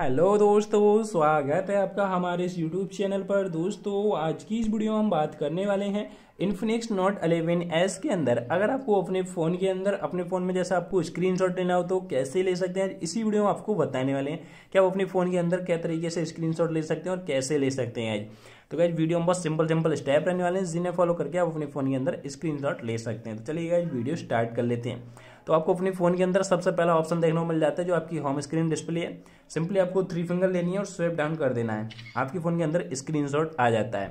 hello दोस्तों स्वागत है आपका हमारे इस यूट्यूब चैनल पर दोस्तों आज की इस वीडियो में हम बात करने वाले हैं इन्फिनिक्स नोट 11s के अंदर अगर आपको अपने फ़ोन के अंदर अपने फ़ोन में जैसा आपको स्क्रीनशॉट लेना हो तो कैसे ले सकते हैं इसी वीडियो में आपको बताने वाले हैं कि आप अपने फ़ोन के अंदर क्या तरीके से स्क्रीन ले सकते हैं और कैसे ले सकते हैं आज तो गाइज वीडियो में बहुत सिंपल सिंपल स्टेप रहने वाले हैं जिन्हें फॉलो करके आप अपने फ़ोन के अंदर स्क्रीन ले सकते हैं तो चलिए गाइज वीडियो स्टार्ट कर लेते हैं तो आपको अपने फ़ोन के अंदर सबसे पहला ऑप्शन देखने को मिल जाता है जो आपकी होम स्क्रीन डिस्प्ले है सिंपली आपको थ्री फिंगर लेनी है और स्वेप डाउन कर देना है आपके फ़ोन के अंदर स्क्रीन आ जाता है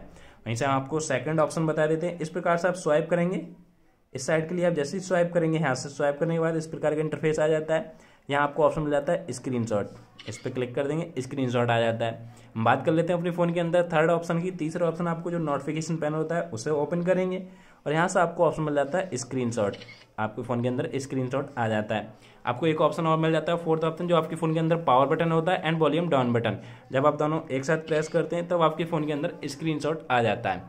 वहीं से हम आपको सेकंड ऑप्शन बता देते हैं इस प्रकार से आप स्वाइप करेंगे इस साइड के लिए आप जैसे ही स्वाइप करेंगे हाथ से स्वाइप करने के बाद इस प्रकार का इंटरफेस आ जाता है यहाँ आपको ऑप्शन मिल जाता है स्क्रीन इस पर क्लिक कर देंगे स्क्रीन आ जाता है हम बात कर लेते हैं अपने फ़ोन के अंदर थर्ड ऑप्शन की तीसरा ऑप्शन आपको जो नोटिफिकेशन पैनल होता है उसे ओपन करेंगे और यहाँ से आपको ऑप्शन मिल जाता है स्क्रीन आपके फ़ोन के अंदर स्क्रीन आ जाता है आपको एक ऑप्शन और मिल जाता है फोर्थ ऑप्शन जो आपके फ़ोन के अंदर पावर बटन होता है एंड वॉल्यूम डाउन बटन जब आप दोनों एक साथ प्रेस करते हैं तब तो आपके फ़ोन के अंदर स्क्रीन आ जाता है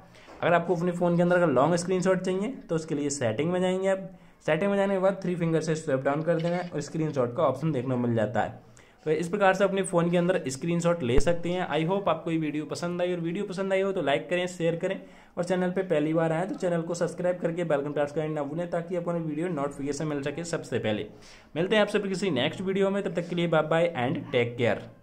अगर आपको अपने फ़ोन के अंदर अगर लॉन्ग स्क्रीन चाहिए तो उसके लिए सेटिंग में जाएंगे आप सेटिंग में जाने के बाद थ्री फिंगर से स्वेप डाउन कर देना है और स्क्रीन का ऑप्शन देखने को मिल जाता है तो इस प्रकार से अपने फ़ोन के अंदर स्क्रीन ले सकते हैं आई होप आपको ये वीडियो पसंद आई और वीडियो पसंद आई हो तो लाइक करें शेयर करें और चैनल पर पहली बार आए तो चैनल को सब्सक्राइब करके बेलकन टास्क करें ना भूलें ताकि अपने वीडियो नोटिफिकेशन मिल सके सबसे पहले मिलते हैं आपसे किसी नेक्स्ट वीडियो में तब तक के लिए bye bye and take care